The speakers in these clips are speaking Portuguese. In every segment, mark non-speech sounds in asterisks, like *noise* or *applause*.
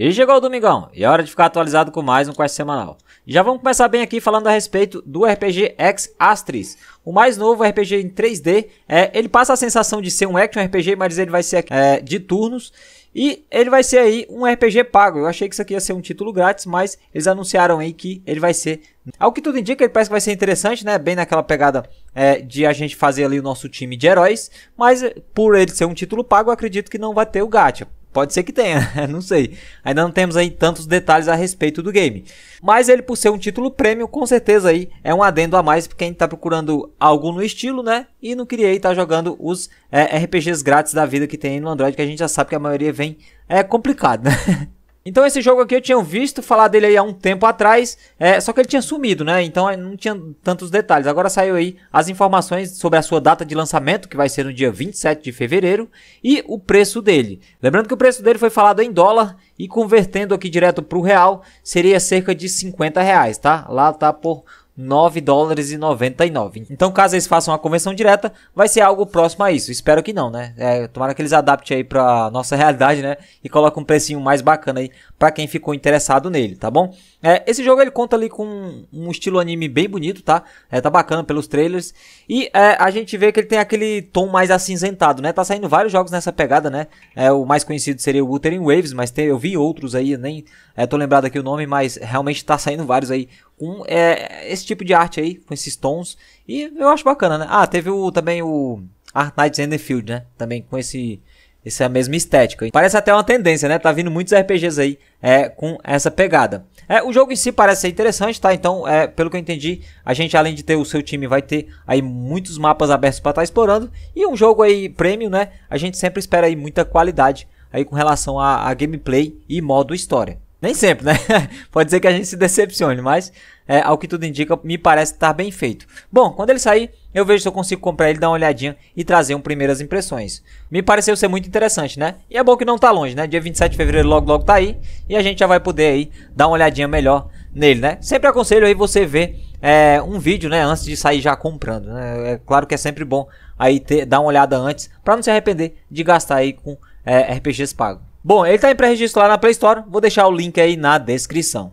E chegou o domingão, e é hora de ficar atualizado com mais um quest semanal. Já vamos começar bem aqui falando a respeito do RPG X Astris. O mais novo RPG em 3D, é, ele passa a sensação de ser um action RPG, mas ele vai ser é, de turnos. E ele vai ser aí um RPG pago. Eu achei que isso aqui ia ser um título grátis, mas eles anunciaram aí que ele vai ser. Ao que tudo indica, ele parece que vai ser interessante, né? Bem naquela pegada é, de a gente fazer ali o nosso time de heróis. Mas por ele ser um título pago, acredito que não vai ter o gacha. Pode ser que tenha, *laughs* né? não sei. Ainda não temos aí tantos detalhes a respeito do game. Mas ele por ser um título prêmio, com certeza aí é um adendo a mais para quem está procurando algo no estilo, né? E não queria estar tá jogando os é, RPGs grátis da vida que tem no Android, que a gente já sabe que a maioria vem é complicado, né? *laughs* Então esse jogo aqui eu tinha visto falar dele aí há um tempo atrás, é, só que ele tinha sumido, né? Então não tinha tantos detalhes. Agora saiu aí as informações sobre a sua data de lançamento, que vai ser no dia 27 de fevereiro, e o preço dele. Lembrando que o preço dele foi falado em dólar e convertendo aqui direto para o real, seria cerca de 50 reais, tá? Lá tá por 9 dólares e 99. Então, caso eles façam uma convenção direta, vai ser algo próximo a isso. Espero que não, né? É, tomara que eles adaptem aí para nossa realidade, né? E coloquem um precinho mais bacana aí para quem ficou interessado nele, tá bom? É, esse jogo ele conta ali com um estilo anime bem bonito, tá? É, tá bacana pelos trailers. E é, a gente vê que ele tem aquele tom mais acinzentado, né? Tá saindo vários jogos nessa pegada, né? É, o mais conhecido seria o Wuthering Waves, mas tem, eu vi outros aí, nem é, tô lembrado aqui o nome, mas realmente tá saindo vários aí com é, esse tipo de arte aí, com esses tons. E eu acho bacana, né? Ah, teve o, também o Art Nights in the Field, né? Também com esse essa mesma estética. Parece até uma tendência, né? Tá vindo muitos RPGs aí é, com essa pegada. É, o jogo em si parece ser interessante, tá? Então, é, pelo que eu entendi, a gente além de ter o seu time, vai ter aí muitos mapas abertos para estar tá explorando. E um jogo aí premium, né? A gente sempre espera aí muita qualidade aí com relação a, a gameplay e modo história. Nem sempre, né? *laughs* Pode ser que a gente se decepcione, mas é, ao que tudo indica, me parece estar bem feito. Bom, quando ele sair, eu vejo se eu consigo comprar ele, dar uma olhadinha e trazer um primeiras impressões. Me pareceu ser muito interessante, né? E é bom que não tá longe, né? Dia 27 de fevereiro logo logo tá aí e a gente já vai poder aí dar uma olhadinha melhor nele, né? Sempre aconselho aí você ver é, um vídeo, né, antes de sair já comprando, né? É claro que é sempre bom aí ter, dar uma olhada antes para não se arrepender de gastar aí com é, RPGs pagos. Bom, ele está em pré-registro lá na Play Store, vou deixar o link aí na descrição.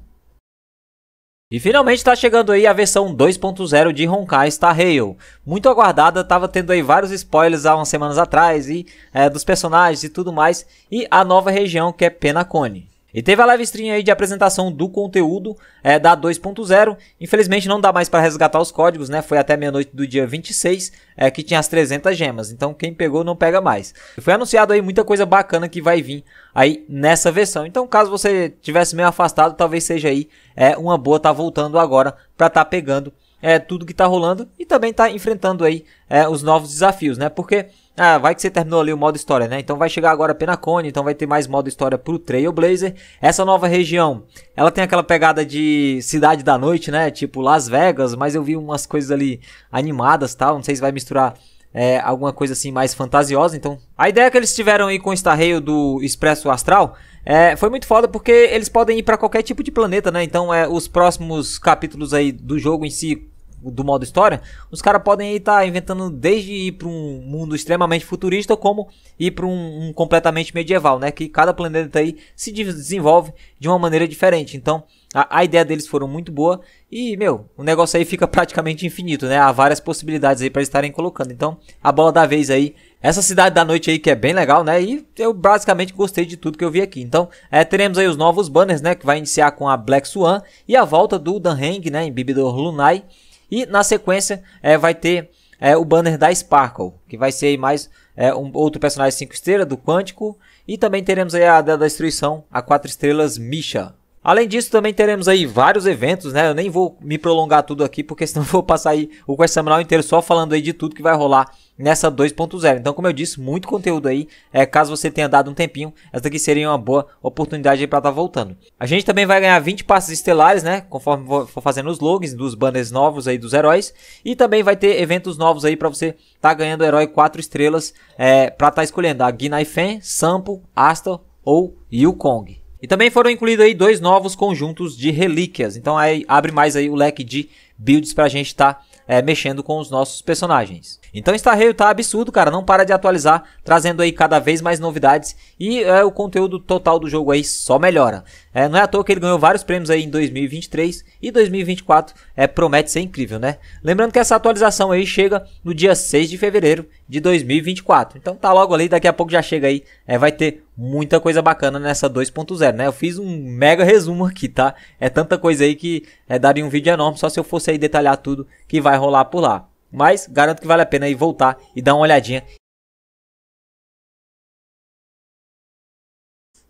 E finalmente está chegando aí a versão 2.0 de Honkai Star Rail. Muito aguardada, estava tendo aí vários spoilers há umas semanas atrás e é, dos personagens e tudo mais. E a nova região que é Penacone. E teve a live stream aí de apresentação do conteúdo é, da 2.0. Infelizmente não dá mais para resgatar os códigos, né? Foi até meia-noite do dia 26 é, que tinha as 300 gemas. Então quem pegou não pega mais. foi anunciado aí muita coisa bacana que vai vir aí nessa versão. Então caso você tivesse meio afastado, talvez seja aí é, uma boa tá voltando agora para tá pegando é, tudo que está rolando e também tá enfrentando aí é, os novos desafios, né? Porque ah, vai que você terminou ali o modo história, né? Então vai chegar agora a Penacone, então vai ter mais modo história pro Trailblazer. Essa nova região, ela tem aquela pegada de cidade da noite, né? Tipo Las Vegas, mas eu vi umas coisas ali animadas tal. Não sei se vai misturar é, alguma coisa assim mais fantasiosa. Então, a ideia que eles tiveram aí com o Star do Expresso Astral é, foi muito foda porque eles podem ir para qualquer tipo de planeta, né? Então, é, os próximos capítulos aí do jogo em si do modo história, os caras podem estar tá inventando desde ir para um mundo extremamente futurista, como ir para um, um, completamente medieval, né? Que cada planeta aí se desenvolve de uma maneira diferente. Então, a, a ideia deles foram muito boa e, meu, o negócio aí fica praticamente infinito, né? Há várias possibilidades aí para estarem colocando. Então, a bola da vez aí essa cidade da noite aí que é bem legal, né? E eu basicamente gostei de tudo que eu vi aqui. Então, é, teremos aí os novos banners, né? Que vai iniciar com a Black Swan e a volta do Dan Heng, né? Em Bibidor Lunai. E na sequência é, vai ter é, o banner da Sparkle, que vai ser mais é, um outro personagem 5 estrelas do Quântico. E também teremos aí a da destruição, a 4 estrelas Misha. Além disso, também teremos aí vários eventos, né? Eu nem vou me prolongar tudo aqui, porque *laughs* senão vou passar aí o quest inteiro só falando aí de tudo que vai rolar nessa 2.0. Então, como eu disse, muito conteúdo aí. É, caso você tenha dado um tempinho, essa aqui seria uma boa oportunidade para estar tá voltando. A gente também vai ganhar 20 passes estelares, né? Conforme for fazendo os logs dos banners novos aí dos heróis. E também vai ter eventos novos aí para você estar tá ganhando herói 4 estrelas é, para estar tá escolhendo a Guinai Sampo, Astor ou Yukong. E também foram incluídos aí dois novos conjuntos de relíquias. Então aí abre mais aí o leque de builds para a gente estar tá é, mexendo com os nossos personagens. Então Star Rail tá absurdo, cara, não para de atualizar, trazendo aí cada vez mais novidades e é, o conteúdo total do jogo aí só melhora. É, não é à toa que ele ganhou vários prêmios aí em 2023 e 2024 é, promete ser incrível, né? Lembrando que essa atualização aí chega no dia 6 de fevereiro de 2024. Então tá logo ali, daqui a pouco já chega aí. É, vai ter muita coisa bacana nessa 2.0, né? Eu fiz um mega resumo aqui, tá? É tanta coisa aí que é, daria um vídeo enorme só se eu fosse aí detalhar tudo que vai rolar por lá. Mas garanto que vale a pena aí voltar e dar uma olhadinha.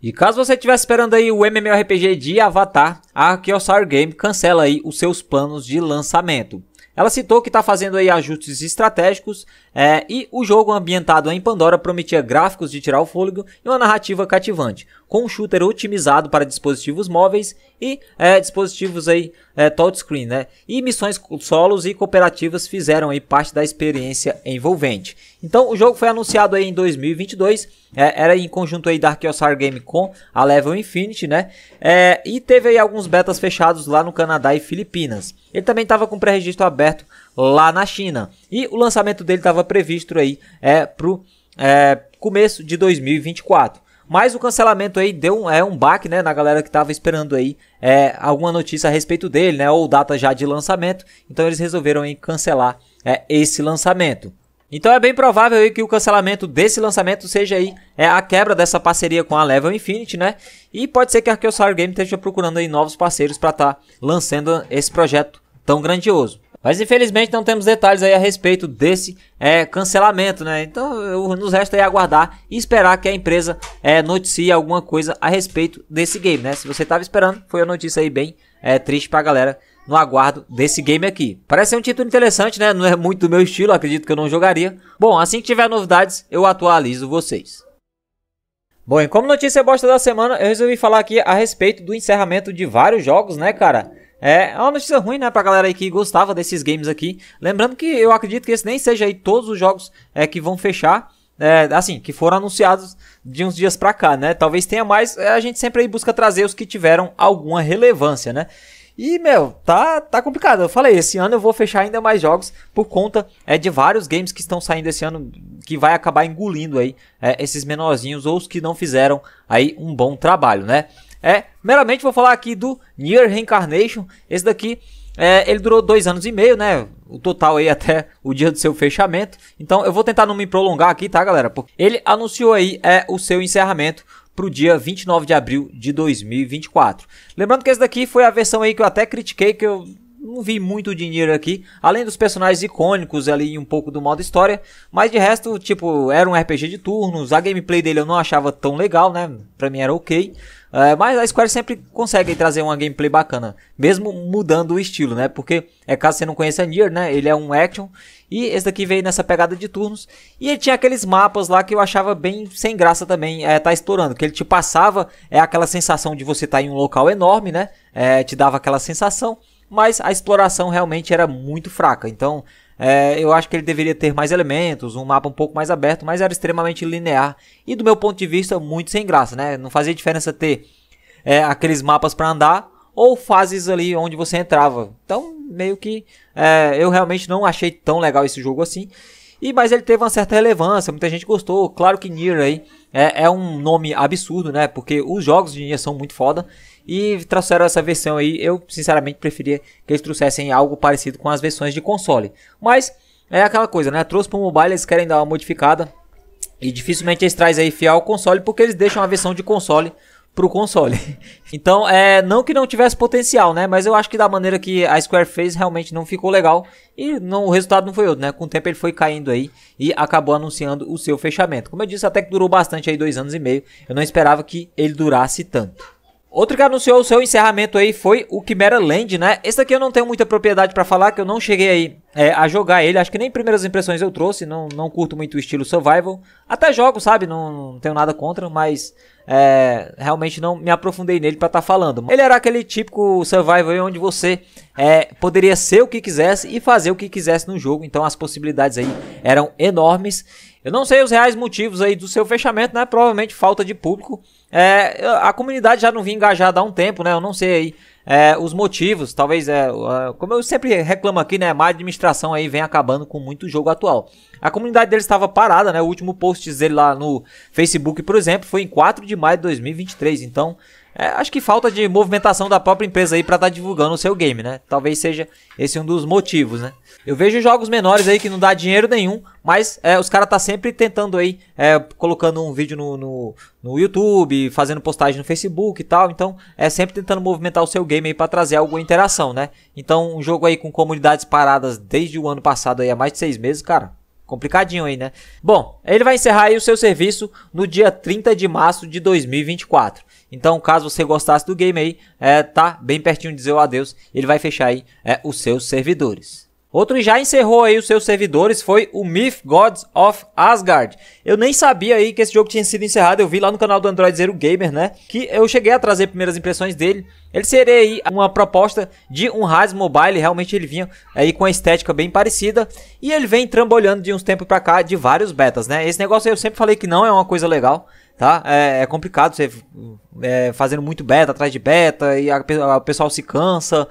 E caso você estivesse esperando aí o MMORPG de Avatar, a Kyocera Game cancela aí os seus planos de lançamento. Ela citou que está fazendo aí ajustes estratégicos é, e o jogo ambientado em Pandora prometia gráficos de tirar o fôlego e uma narrativa cativante, com um shooter otimizado para dispositivos móveis e é, dispositivos aí é, touchscreen, né? E missões solos e cooperativas fizeram aí parte da experiência envolvente. Então o jogo foi anunciado aí em 2022, é, era em conjunto aí da Arceosar Game com a Level Infinity, né? É, e teve aí alguns betas fechados lá no Canadá e Filipinas. Ele também estava com pré-registro aberto lá na China. E o lançamento dele estava previsto aí é, pro é, começo de 2024. Mas o cancelamento aí deu um, é, um baque né, na galera que estava esperando aí é, alguma notícia a respeito dele, né, ou data já de lançamento. Então eles resolveram aí, cancelar é, esse lançamento. Então é bem provável aí que o cancelamento desse lançamento seja aí é, a quebra dessa parceria com a Level Infinity, né? E pode ser que a Arceus Game esteja procurando aí novos parceiros para estar tá lançando esse projeto tão grandioso. Mas infelizmente não temos detalhes aí a respeito desse é, cancelamento, né? Então eu, nos resta aí aguardar e esperar que a empresa é, noticie alguma coisa a respeito desse game, né? Se você estava esperando, foi a notícia aí bem é, triste pra galera no aguardo desse game aqui. Parece ser um título interessante, né? Não é muito do meu estilo, acredito que eu não jogaria. Bom, assim que tiver novidades, eu atualizo vocês. Bom, e como notícia bosta da semana, eu resolvi falar aqui a respeito do encerramento de vários jogos, né, cara? É, é uma notícia ruim, né, pra galera aí que gostava desses games aqui. Lembrando que eu acredito que esse nem seja aí todos os jogos é, que vão fechar. É, assim, que foram anunciados de uns dias pra cá, né? Talvez tenha mais, é, a gente sempre aí busca trazer os que tiveram alguma relevância, né? E, meu, tá, tá complicado. Eu falei, esse ano eu vou fechar ainda mais jogos por conta é, de vários games que estão saindo esse ano que vai acabar engolindo aí é, esses menorzinhos ou os que não fizeram aí um bom trabalho, né? É, meramente vou falar aqui do Near Reincarnation. Esse daqui, é, ele durou dois anos e meio, né? O total aí até o dia do seu fechamento. Então eu vou tentar não me prolongar aqui, tá, galera? Porque ele anunciou aí é, o seu encerramento pro dia 29 de abril de 2024. Lembrando que esse daqui foi a versão aí que eu até critiquei, que eu não vi muito dinheiro aqui, além dos personagens icônicos ali e um pouco do modo história, mas de resto, tipo, era um RPG de turnos, a gameplay dele eu não achava tão legal, né? Pra mim era ok, é, mas a Square sempre consegue trazer uma gameplay bacana, mesmo mudando o estilo, né? Porque, é caso você não conheça Nier, né? Ele é um action e esse daqui veio nessa pegada de turnos. E ele tinha aqueles mapas lá que eu achava bem sem graça também, é, tá estourando. Que ele te passava, é aquela sensação de você estar tá em um local enorme, né? É, te dava aquela sensação, mas a exploração realmente era muito fraca. Então, é, eu acho que ele deveria ter mais elementos, um mapa um pouco mais aberto, mas era extremamente linear e, do meu ponto de vista, muito sem graça, né? Não fazia diferença ter é, aqueles mapas para andar ou fases ali onde você entrava. Então, meio que é, eu realmente não achei tão legal esse jogo assim. E mas ele teve uma certa relevância, muita gente gostou. Claro que Nier aí é, é um nome absurdo, né? Porque os jogos de Nier são muito foda. E trouxeram essa versão aí. Eu sinceramente preferia que eles trouxessem algo parecido com as versões de console. Mas é aquela coisa, né? Trouxe para o mobile, eles querem dar uma modificada. E dificilmente eles trazem aí fiel ao console, porque eles deixam a versão de console pro console. *laughs* Então, é, não que não tivesse potencial, né? Mas eu acho que da maneira que a Square fez, realmente não ficou legal. E não, o resultado não foi outro, né? Com o tempo ele foi caindo aí e acabou anunciando o seu fechamento. Como eu disse, até que durou bastante aí, dois anos e meio. Eu não esperava que ele durasse tanto. Outro que anunciou o seu encerramento aí foi o Chimera Land, né? Esse daqui eu não tenho muita propriedade para falar, que eu não cheguei aí é, a jogar ele. Acho que nem primeiras impressões eu trouxe, não, não curto muito o estilo survival. Até jogo, sabe? Não, não tenho nada contra, mas é, realmente não me aprofundei nele para estar tá falando. Ele era aquele típico survival onde você é, poderia ser o que quisesse e fazer o que quisesse no jogo. Então as possibilidades aí eram enormes. Eu não sei os reais motivos aí do seu fechamento, né? Provavelmente falta de público. É, a comunidade já não vinha engajada há um tempo, né? Eu não sei aí é, os motivos, talvez é, como eu sempre reclamo aqui, né? Má administração aí vem acabando com muito jogo atual. A comunidade dele estava parada, né? O último post dele lá no Facebook, por exemplo, foi em 4 de maio de 2023. Então, é, acho que falta de movimentação da própria empresa aí para estar tá divulgando o seu game, né? Talvez seja esse um dos motivos, né? Eu vejo jogos menores aí que não dá dinheiro nenhum, mas é, os caras tá sempre tentando aí, é, colocando um vídeo no, no, no, YouTube, fazendo postagem no Facebook e tal. Então, é sempre tentando movimentar o seu game aí para trazer alguma interação, né? Então, um jogo aí com comunidades paradas desde o ano passado aí há mais de seis meses, cara. Complicadinho aí, né? Bom, ele vai encerrar aí o seu serviço no dia 30 de março de 2024. Então, caso você gostasse do game aí, é, tá bem pertinho de dizer o adeus. Ele vai fechar aí é, os seus servidores. Outro já encerrou aí os seus servidores foi o Myth Gods of Asgard. Eu nem sabia aí que esse jogo tinha sido encerrado, eu vi lá no canal do Android Zero Gamer, né? Que eu cheguei a trazer primeiras impressões dele. Ele seria aí uma proposta de um Rise Mobile, realmente ele vinha aí com a estética bem parecida. E ele vem trambolhando de uns tempos pra cá de vários betas, né? Esse negócio aí eu sempre falei que não é uma coisa legal tá? É, é, complicado você é, fazendo muito beta atrás de beta e o pessoal se cansa.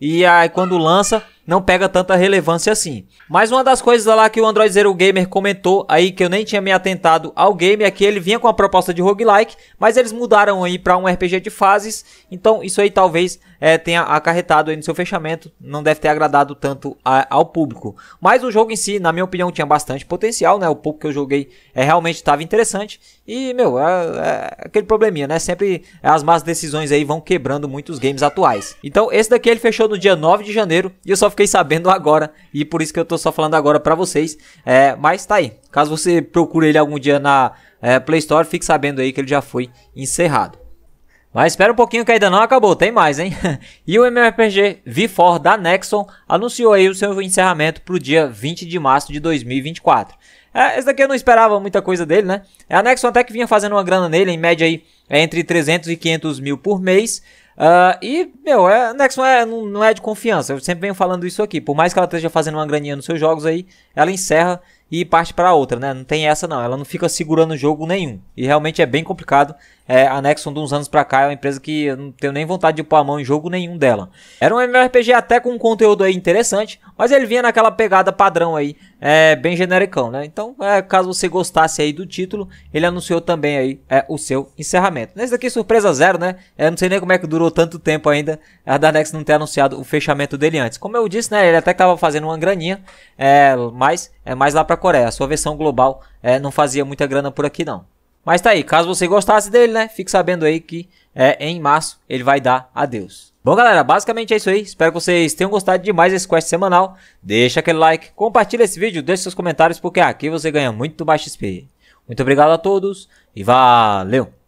E aí quando lança, não pega tanta relevância assim. Mas uma das coisas lá que o Android Zero Gamer comentou aí que eu nem tinha me atentado ao game é que ele vinha com a proposta de roguelike, mas eles mudaram aí para um RPG de fases, então isso aí talvez é, tenha acarretado aí no seu fechamento, não deve ter agradado tanto a, ao público. Mas o jogo em si, na minha opinião, tinha bastante potencial, né? O pouco que eu joguei é, realmente estava interessante e, meu, é, é, aquele probleminha, né? Sempre é, as más decisões aí vão quebrando muitos games atuais. Então esse daqui ele fechou no dia 9 de janeiro e eu só fiquei sabendo agora e por isso que eu tô só falando agora para vocês. É, mas tá aí. Caso você procure ele algum dia na é, Play Store, fique sabendo aí que ele já foi encerrado. Mas espera um pouquinho que ainda não acabou, tem mais, hein? *laughs* e o MMORPG V4 da Nexon anunciou aí o seu encerramento pro dia 20 de março de 2024. É, esse daqui eu não esperava muita coisa dele, né? A Nexon até que vinha fazendo uma grana nele, em média aí é entre 300 e 500 mil por mês. Uh, e, meu, é, a não é, não, não é de confiança. Eu sempre venho falando isso aqui. Por mais que ela esteja fazendo uma graninha nos seus jogos aí, ela encerra e parte para outra, né? Não tem essa não, ela não fica segurando jogo nenhum. E realmente é bem complicado. É, a Nexon de uns anos pra cá é uma empresa que eu não tenho nem vontade de pôr a mão em jogo nenhum dela. Era um MMORPG até com um conteúdo aí interessante, mas ele vinha naquela pegada padrão aí, é, bem genericão, né? Então, é, caso você gostasse aí do título, ele anunciou também aí é, o seu encerramento. Nesse daqui, surpresa zero, né? Eu não sei nem como é que durou tanto tempo ainda a da Nexon não ter anunciado o fechamento dele antes. Como eu disse, né? Ele até tava fazendo uma graninha, é, mas é mais lá pra Coreia. A sua versão global é, não fazia muita grana por aqui não. Mas tá aí, caso você gostasse dele, né? Fique sabendo aí que é, em março ele vai dar adeus. Bom galera, basicamente é isso aí. Espero que vocês tenham gostado demais desse quest semanal. Deixa aquele like, compartilha esse vídeo, deixa seus comentários porque aqui você ganha muito mais XP. Muito obrigado a todos e valeu!